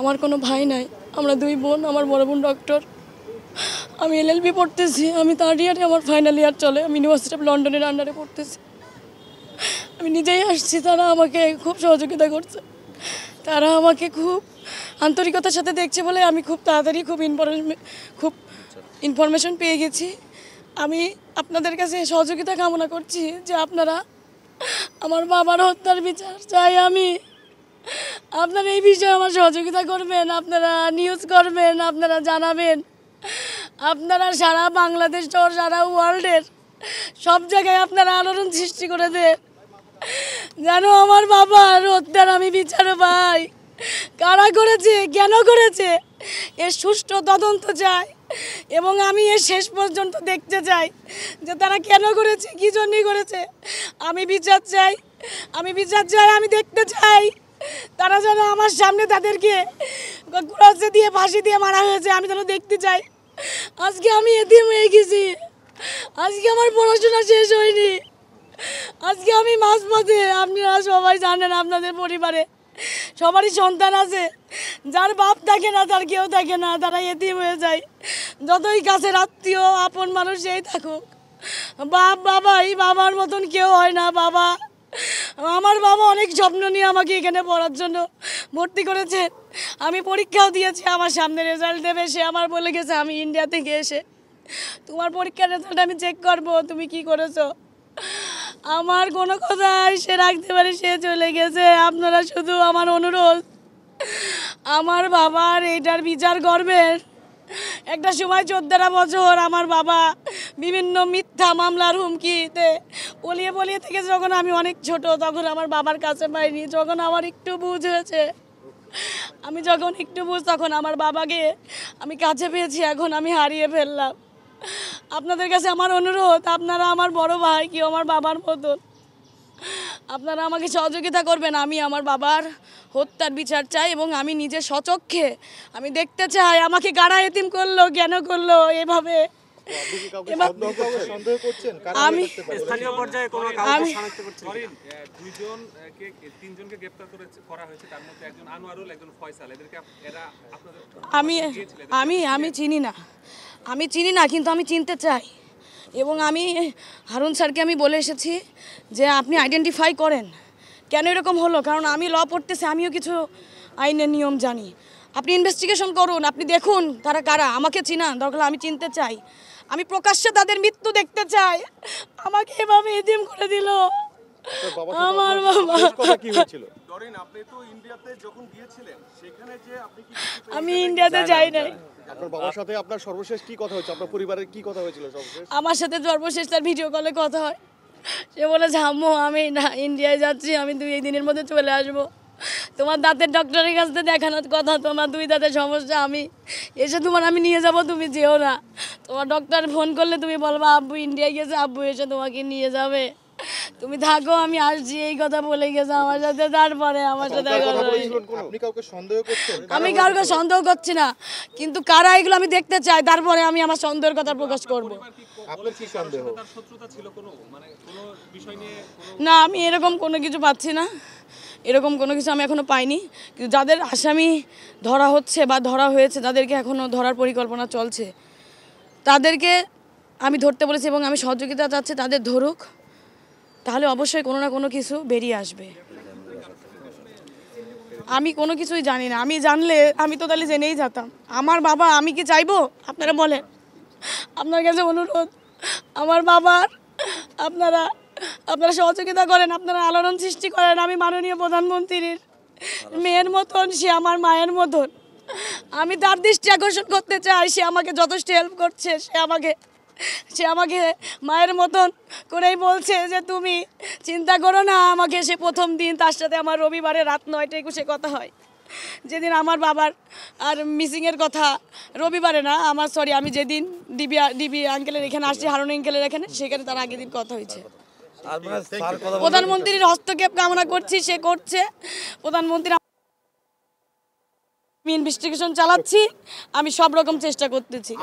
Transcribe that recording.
আমার কোনো ভাই নাই আমরা দুই বোন আমার বড় বোন ডক্টর আমি এলএলবি পড়তেছি আমি থার্ড ইয়ারে আমার ফাইনাল ইয়ার চলে আমি ইউনিভার্সিটি অফ লন্ডনের আন্ডারে পড়তেছি আমি নিজেই আসছি তারা আমাকে খুব সহযোগিতা করছে তারা আমাকে খুব আন্তরিকতার সাথে দেখছে বলে আমি খুব তাড়াতাড়ি খুব ইনফরমে খুব ইনফরমেশন পেয়ে গেছি আমি আপনাদের কাছে সহযোগিতা কামনা করছি যে আপনারা আমার বাবার হত্যার বিচার চাই আমি আপনারা এই বিষয়ে আমার সহযোগিতা করবেন আপনারা নিউজ করবেন আপনারা জানাবেন আপনারা সারা বাংলাদেশ সহ সারা ওয়ার্ল্ডের সব জায়গায় আপনারা আলোড়ন সৃষ্টি করে দেন যেন আমার বাবার হত্যার আমি বিচার পাই কারা করেছে কেন করেছে এ সুষ্ঠু তদন্ত চাই এবং আমি এর শেষ পর্যন্ত দেখতে চাই যে তারা কেন করেছে কী জন্যই করেছে আমি বিচার চাই আমি বিচার চাই আমি দেখতে চাই তারা যেন আমার সামনে তাদেরকে ক্রসে দিয়ে ফাঁসি দিয়ে মারা হয়েছে আমি যেন দেখতে চাই আজকে আমি এতিম হয়ে গেছি আজকে আমার পড়াশোনা শেষ হয়নি আজকে আমি মাঝপথে আপনারা সবাই জানেন আপনাদের পরিবারে সবারই সন্তান আছে যার বাপ থাকে না তার কেউ থাকে না তারা এতে হয়ে যায় যতই কাছে আত্মীয় আপন মানুষ এই থাকুক বাপ বাবা এই বাবার মতন কেউ হয় না বাবা আমার বাবা অনেক যত্ন নিয়ে আমাকে এখানে পড়ার জন্য ভর্তি করেছেন আমি পরীক্ষাও দিয়েছি আমার সামনে রেজাল্ট দেবে সে আমার বলে গেছে আমি ইন্ডিয়া থেকে এসে তোমার পরীক্ষার রেজাল্ট আমি চেক করব তুমি কি করেছো আমার কোনো কথাই সে রাখতে পারে সে চলে গেছে আপনারা শুধু আমার অনুরোধ আমার বাবার এইটার বিচার করবেন একটা সময় চোদ্দটা বছর আমার বাবা বিভিন্ন মিথ্যা মামলার হুমকিতে বলিয়ে বলিয়ে থেকে যখন আমি অনেক ছোট তখন আমার বাবার কাছে পাইনি যখন আমার একটু বুঝ হয়েছে আমি যখন একটু বুঝ তখন আমার বাবাকে আমি কাছে পেয়েছি এখন আমি হারিয়ে ফেললাম আপনাদের কাছে আমার অনুরোধ আপনারা আমার বড় ভাই কি আমার বাবার মতন আপনারা আমাকে সহযোগিতা করবেন আমি আমার বাবার হত্যার বিচার চাই এবং আমি নিজে সচক্ষে আমি দেখতে চাই আমাকে গাড়া এতিম করলো কেন করলো এভাবে আমি আমি আমি আমি চিনি না আমি চিনি না কিন্তু আমি চিনতে চাই এবং আমি হারুন স্যারকে আমি বলে এসেছি যে আপনি আইডেন্টিফাই করেন কেন এরকম হলো কারণ আমি ল পড়তেছি আমিও কিছু আইনের নিয়ম জানি আপনি ইনভেস্টিগেশন করুন আপনি দেখুন তারা কারা আমাকে চিনান দরকার আমি চিনতে চাই আমি প্রকাশ্যে তাদের মৃত্যু দেখতে চাই আমাকে এভাবে এদিম করে দিল আমার বাবা কি হয়েছিল আমি ইন্ডিয়াতে যাই নাই আপনার বাবার সাথে আপনার সর্বশেষ কি কথা হয়েছে আপনার পরিবারের কি কথা হয়েছিল আমার সাথে সর্বশেষ তার ভিডিও কলে কথা হয় সে বলে ঝামু আমি না ইন্ডিয়ায় যাচ্ছি আমি দুই দিনের মধ্যে চলে আসব তোমার দাঁতের ডক্টরের কাছে দেখানোর কথা তোমার দুই দাঁতের সমস্যা আমি এসে তোমার আমি নিয়ে যাব তুমি যেও না তোমার ডক্টর ফোন করলে তুমি বলবা আব্বু ইন্ডিয়া গেছে আব্বু এসে তোমাকে নিয়ে যাবে তুমি থাকো আমি আসছি এই কথা বলে গেছে আমার সাথে তারপরে আমার সাথে আমি কাউকে সন্দেহ করছি না কিন্তু কারা এগুলো আমি দেখতে চাই তারপরে আমি আমার সন্দেহের কথা প্রকাশ করব না আমি এরকম কোনো কিছু পাচ্ছি না এরকম কোনো কিছু আমি এখনো পাইনি কিন্তু যাদের আসামি ধরা হচ্ছে বা ধরা হয়েছে তাদেরকে এখনো ধরার পরিকল্পনা চলছে তাদেরকে আমি ধরতে বলেছি এবং আমি সহযোগিতা চাচ্ছি তাদের ধরুক তাহলে অবশ্যই কোনো না কোনো কিছু বেরিয়ে আসবে আমি কোনো কিছুই জানি না আমি জানলে আমি তো তাহলে জেনেই যেতাম আমার বাবা আমি কি চাইবো আপনারা বলেন আপনার কাছে অনুরোধ আমার বাবার আপনারা আপনারা সহযোগিতা করেন আপনারা আলোড়ন সৃষ্টি করেন আমি মাননীয় প্রধানমন্ত্রীর মেয়ের মতন সে আমার মায়ের মতন আমি তার দৃষ্টি আকর্ষণ করতে চাই সে আমাকে যথেষ্ট হেল্প করছে সে আমাকে সে আমাকে মায়ের মতন করেই বলছে যে তুমি চিন্তা করো না আমাকে সে প্রথম দিন তার সাথে আমার রবিবারে রাত নয়টা একুশে কথা হয় যেদিন আমার বাবার আর মিসিংয়ের কথা রবিবারে না আমার সরি আমি যেদিন ডিবি ডিবি আঙ্কেলের এখানে আসছি হারুন আঙ্কেলের এখানে সেখানে তার আগের দিন কথা হয়েছে প্রধানমন্ত্রীর হস্তক্ষেপ কামনা করছি সে করছে প্রধানমন্ত্রী আমি ইনভেস্টিগেশন চালাচ্ছি আমি সব রকম চেষ্টা করতেছি